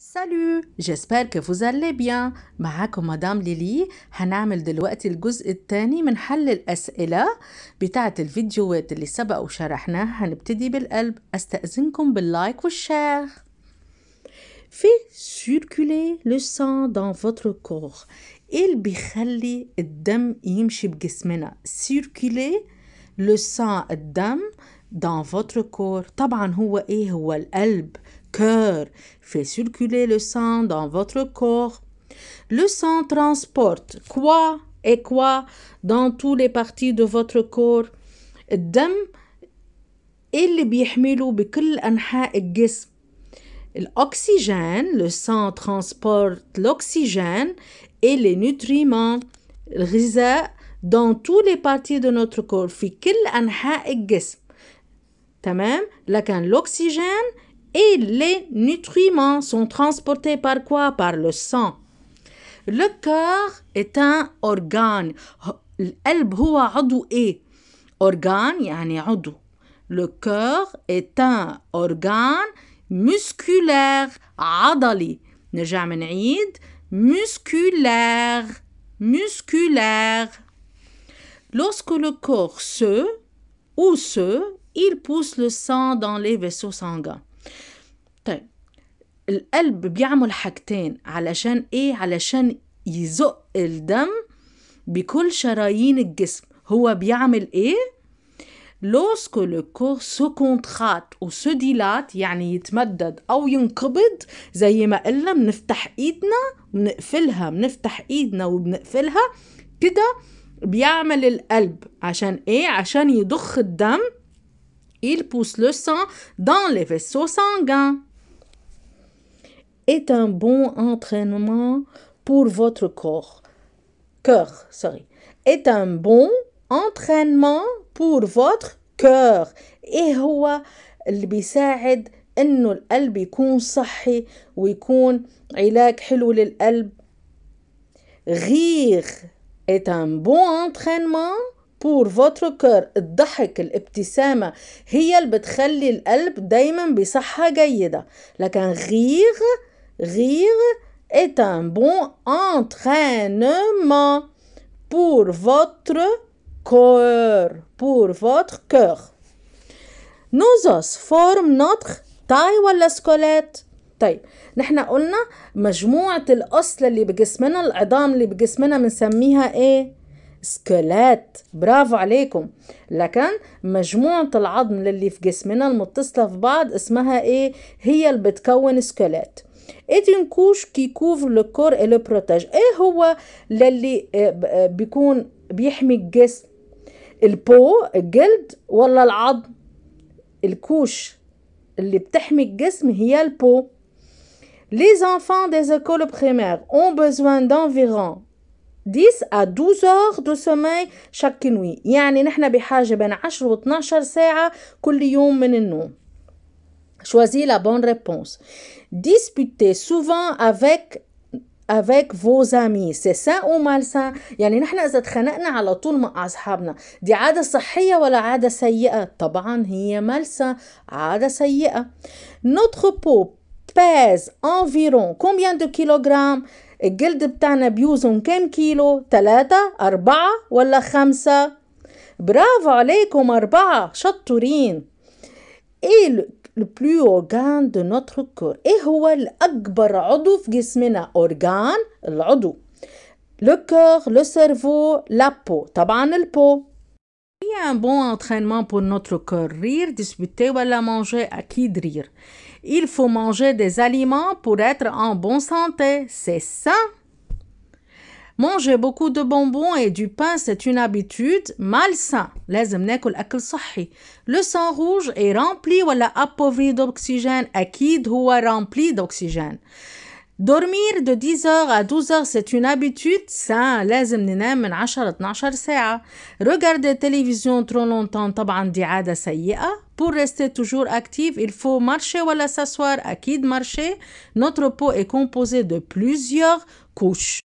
سالو جيسبر كو vous بيان معاكم مدام ليلي هنعمل دلوقتي الجزء الثاني من حل الأسئلة بتاعة الفيديوهات اللي سبق وشرحناها هنبتدي بالقلب أستأذنكم باللايك والشير في circuler le sang dans votre corps ايه اللي بيخلي الدم يمشي بجسمنا circuler le sang الدم dans votre corps طبعا هو ايه هو القلب fait circuler le sang dans votre corps. Le sang transporte quoi et quoi dans toutes les parties de votre corps. الدم il بيحمله بكل أنحاء الجسم الأكسجين le sang transporte l'oxygène et les nutriments dans toutes les parties de notre corps في كل أنحاء الجسم تمام لكن l'oxygène et les nutriments sont transportés par quoi Par le sang. Le corps est un organe. E. organe Le cœur est un organe musculaire musculaire musculaire. Lorsque le corps se ou se, il pousse le sang dans les vaisseaux sanguins. طيب القلب بيعمل حاجتين علشان ايه علشان يزق الدم بكل شرايين الجسم هو بيعمل ايه لوسكو لو كور سو كونترات وسو ديلات يعني يتمدد او ينقبض زي ما قلنا بنفتح ايدنا وبنقفلها بنفتح ايدنا وبنقفلها كده بيعمل القلب عشان ايه عشان يضخ الدم il pousse le sang dans les vaisseaux sanguins est un bon entraînement pour votre corps. Cœur, sorry. Est un bon entraînement pour votre cœur. ايه هو اللي بيساعد انه القلب يكون صحي ويكون علاج حلو للقلب غير est un bon entraînement pour votre cœur الضحك الابتسامة هي اللي بتخلي القلب دايما بصحة جيدة لكن غير rire est un bon entraînement pour votre cœur, pour votre cœur. نوزوس فورم taille تاي ولا squelette. طيب نحن قلنا مجموعة الأس اللي بجسمنا العظام اللي بجسمنا بنسميها إيه؟ سكلات برافو عليكم لكن مجموعة العظم اللي في جسمنا المتصلة في بعض اسمها إيه؟ هي اللي بتكون سكلات est une couche qui couvre le corps et le protège et هو للي بيكون بيحمي الجسم البو الجلد ولا العظم الكوش اللي بتحمي الجسم هي البو Les enfants des écoles primaires ont besoin d'environ 10 à 12 heures de sommeil chaque nuit يعني نحن بحاجة بين 10 و 12 ساعة كل يوم من النوم Choisis la bonne réponse. Disputez souvent avec avec vos amis سي سان ومال سان يعني نحن اذا تخانقنا على طول مع اصحابنا دي عاده صحيه ولا عاده سيئه طبعا هي مالسه عاده سيئه notre peau pèse environ combien de kilogrammes الجلد بتاعنا بيوزن كام كيلو ثلاثة أربعة ولا خمسة برافو عليكم أربعة شطورين Et Le plus organe de notre et هو الاكبر عضو في le اورجان le le le peau سيرفو le peau. Il y a un bon entraînement pour notre corps. Rire, disputer ou manger, à qui de rire. Il faut manger des aliments pour être en bonne santé. C'est ça Manger beaucoup de bonbons et du pain, c'est une habitude malsaine. Le sang rouge est rempli ou appauvri d'oxygène. Akid ou rempli d'oxygène. Dormir de 10h à 12h, c'est une habitude sain. Regarder la Regarder télévision trop longtemps, Pour rester toujours actif, il faut marcher ou s'asseoir. Akid marcher. Notre peau est composée de plusieurs couches.